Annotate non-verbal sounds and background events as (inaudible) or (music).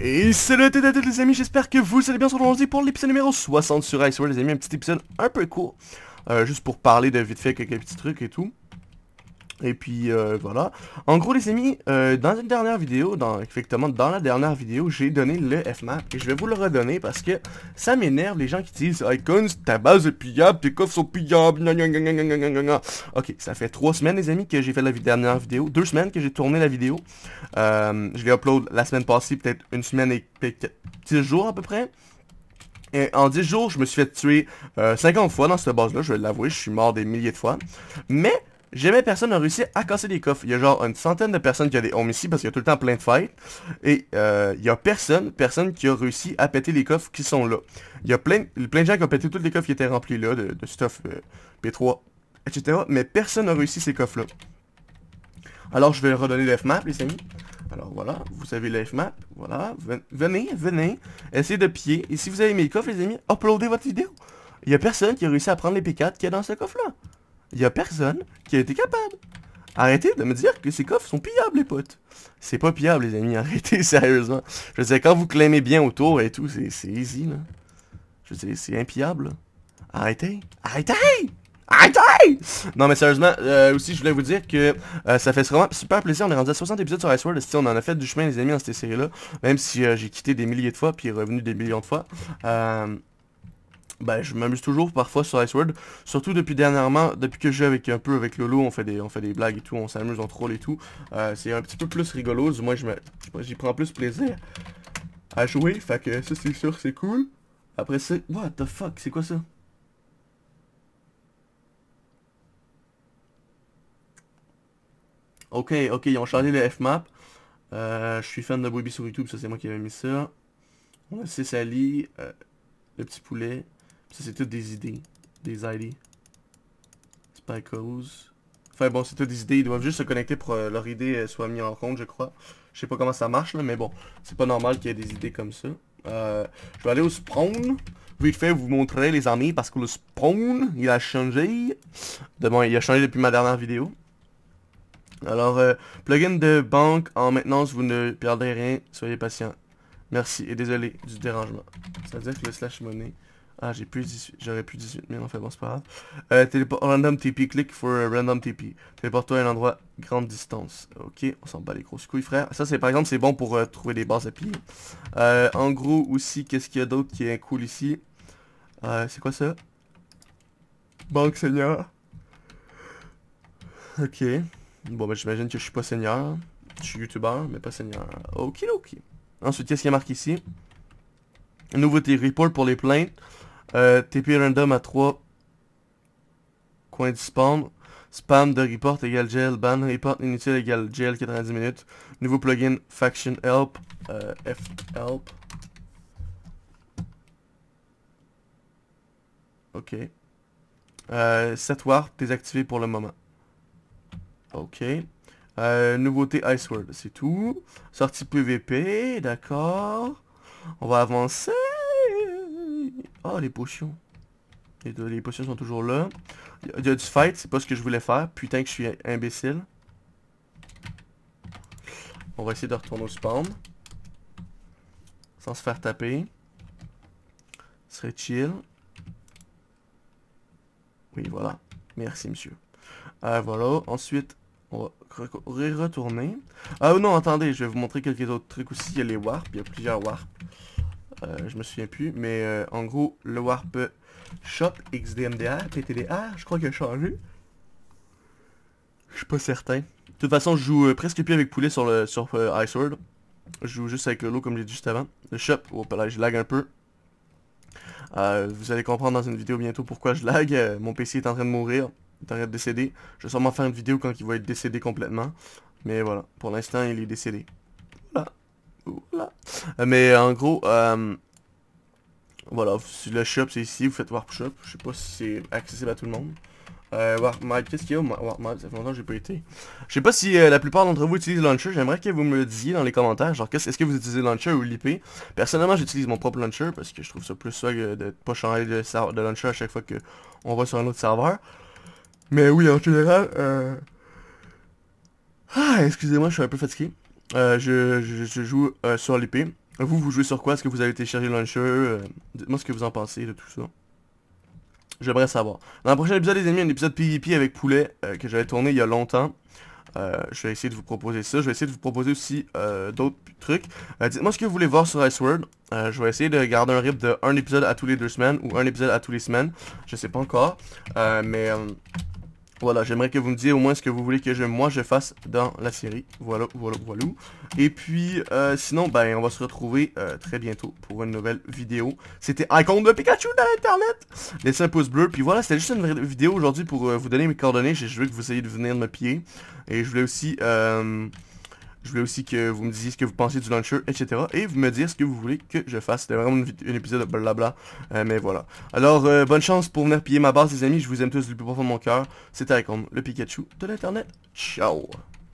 Et salut à tous les amis, j'espère que vous allez bien sur pour l'épisode numéro 60 sur Iceware, les amis, un petit épisode un peu court, euh, juste pour parler de vite fait quelques petits trucs et tout. Et puis euh, voilà. En gros les amis, euh, dans une dernière vidéo, dans, effectivement dans la dernière vidéo, j'ai donné le FMAP et je vais vous le redonner parce que ça m'énerve les gens qui disent Icons, ta base est pillable, tes coffres sont pillables, Ok, ça fait trois semaines les amis que j'ai fait la dernière vidéo, deux semaines que j'ai tourné la vidéo. Euh, je l'ai upload la semaine passée, peut-être une semaine et 10 jours à peu près. Et en 10 jours, je me suis fait tuer 50 euh, fois dans cette base-là, je vais l'avouer, je suis mort des milliers de fois. Mais Jamais personne n'a réussi à casser les coffres. Il y a genre une centaine de personnes qui ont des ici parce qu'il y a tout le temps plein de fights. Et euh, il y a personne, personne qui a réussi à péter les coffres qui sont là. Il y a plein, plein de gens qui ont pété toutes les coffres qui étaient remplis là, de, stuff euh, P3, etc. Mais personne n'a réussi ces coffres là. Alors je vais redonner le F-map les amis. Alors voilà, vous avez le F-map. Voilà, venez, venez. Essayez de pied. Et si vous avez aimé coffres les amis, uploadez votre vidéo. Il y a personne qui a réussi à prendre les P4 qu'il y dans ce coffre là il n'y a personne qui a été capable. Arrêtez de me dire que ces coffres sont pillables, les potes. C'est pas pillable, les amis. (laughs) Arrêtez, sérieusement. Je sais quand vous clamez bien autour et tout, c'est easy, là. Je sais, c'est impillable. Arrêtez. Arrêtez Arrêtez Non mais sérieusement, euh, aussi je voulais vous dire que euh, ça fait vraiment super plaisir, on est rendu à 60 épisodes sur Iceworld, si on en a fait du chemin les amis dans cette série-là, même si euh, j'ai quitté des milliers de fois puis revenu des millions de fois. Bah, je m'amuse toujours parfois sur Iceworld, surtout depuis dernièrement, depuis que je joue avec un peu avec Lolo, on fait des, on fait des blagues et tout, on s'amuse, on troll et tout. Euh, c'est un petit peu plus rigolo, moi j'y prends plus plaisir à jouer, fait que ça c'est sûr c'est cool. Après c'est, what the fuck, c'est quoi ça Ok, ok, ils ont changé le F-map. Euh, je suis fan de Bobby sur YouTube, ça c'est moi qui avais mis ça. On a 6 euh, le petit poulet. Ça, c'est toutes des idées. Des idées. Spycos. Enfin bon, c'est toutes des idées. Ils doivent juste se connecter pour que euh, leur idée euh, soit mise en compte, je crois. Je sais pas comment ça marche, là, mais bon. C'est pas normal qu'il y ait des idées comme ça. Euh, je vais aller au spawn. Vite fait, vous montrer les amis, parce que le spawn, il a changé. De bon, il a changé depuis ma dernière vidéo. Alors, plugin de banque en maintenance, vous ne perdez rien, soyez patient. Merci et désolé du dérangement. Ça veut dire que le slash monnaie... Ah, j'ai plus j'aurais plus 18 000, en fait, bon, c'est pas grave. Euh, téléport random TP, click for random TP. Téléporte-toi à un endroit grande distance. Ok, on s'en bat les grosses couilles, frère. Ça, c'est par exemple, c'est bon pour euh, trouver des bases à pied. Euh, en gros, aussi, qu'est-ce qu'il y a d'autre qui est cool ici euh, C'est quoi ça Banque seigneur. Ok. Bon, bah, j'imagine que je suis pas seigneur. Je suis youtubeur, mais pas seigneur. Ok, ok. Ensuite, qu'est-ce qu'il y a marqué ici Nouveauté, report pour les plaintes. Euh, TP random à 3 coins du spawn. Spam de report égale gel ban. Report inutile égale gel 90 minutes. Nouveau plugin faction help. Euh, F help. Ok. Euh, set warp désactivé pour le moment. Ok. nouveauté Ice World, c'est tout. Sortie PVP, d'accord. On va avancer. Oh, les potions. Les, potions sont toujours là. Il y a du fight, c'est pas ce que je voulais faire. Putain que je suis imbécile. On va essayer de retourner au spawn. Sans se faire taper. Ce serait chill. Oui, voilà. Merci, monsieur. Ah, voilà. Ensuite, on va retourner. Ah non, attendez, je vais vous montrer quelques autres trucs aussi. Il y a les warps. Il y a plusieurs warps. Euh, je me souviens plus, mais euh, en gros, le Warp Shop, XDMDR, PTDR, je crois qu'il a changé. Je suis pas certain. De toute façon, je joue euh, presque plus avec Poulet sur le sur Ice World. Je joue juste avec le comme j'ai dit juste avant. Le shop, oh ben là je lag un peu. vous allez comprendre dans une vidéo bientôt pourquoi je lag. mon PC est en train de mourir, il est en train de décéder. Je vais sûrement faire une vidéo quand il va être décédé complètement. Mais voilà, pour l'instant il est décédé. Voilà. Voilà. Mais en gros, euh, voilà, le shop c'est ici, vous faites Warp Shop. Je sais pas si c'est accessible à tout le monde. Euh, Warp Map, qu'est-ce qu'il y a ça fait longtemps que j'ai pas été. Je sais pas si euh, la plupart d'entre vous utilisent Launcher, j'aimerais que vous me le disiez dans les commentaires, genre est-ce que vous utilisez Launcher ou l'IP Personnellement j'utilise mon propre Launcher parce que je trouve ça plus swag euh, de pas changer de, de Launcher à chaque fois que on va sur un autre serveur. Mais oui, en général, euh... Ah, excusez-moi, je suis un peu fatigué. Euh, je, joue euh, sur l'épée. Vous, vous jouez sur quoi Est-ce que vous avez téléchargé Launcher euh, Dites-moi ce que vous en pensez de tout ça. J'aimerais savoir. Dans le prochain épisode, les amis, un épisode PvP avec Poulet que j'avais tourné il y a longtemps. je vais essayer de vous proposer ça. Je vais essayer de vous proposer aussi d'autres trucs. Dites-moi ce que vous voulez voir sur Ice Iceworld. je vais essayer de garder un rip de un épisode à tous les deux semaines ou un épisode à tous les semaines. Je sais pas encore. mais... Voilà, j'aimerais que vous me disiez au moins ce que vous voulez que je, moi je fasse dans la série. Voilà, voilà, voilà. Et puis, euh, sinon, ben, on va se retrouver euh, très bientôt pour une nouvelle vidéo. C'était Icon de Pikachu dans l'internet Laissez un pouce bleu. Puis voilà, c'était juste une vidéo aujourd'hui pour euh, vous donner mes coordonnées. J'ai veux que vous essayez de venir me piller. Et je voulais aussi je voulais aussi que vous me disiez ce que vous pensez du launcher, etc. Et vous me dire ce que vous voulez que je fasse. C'était vraiment un épisode de blabla. Euh, mais voilà. Alors, euh, bonne chance pour venir piller ma base, les amis. Je vous aime tous du plus profond de mon cœur. C'était Icon, le Pikachu de l'Internet. Ciao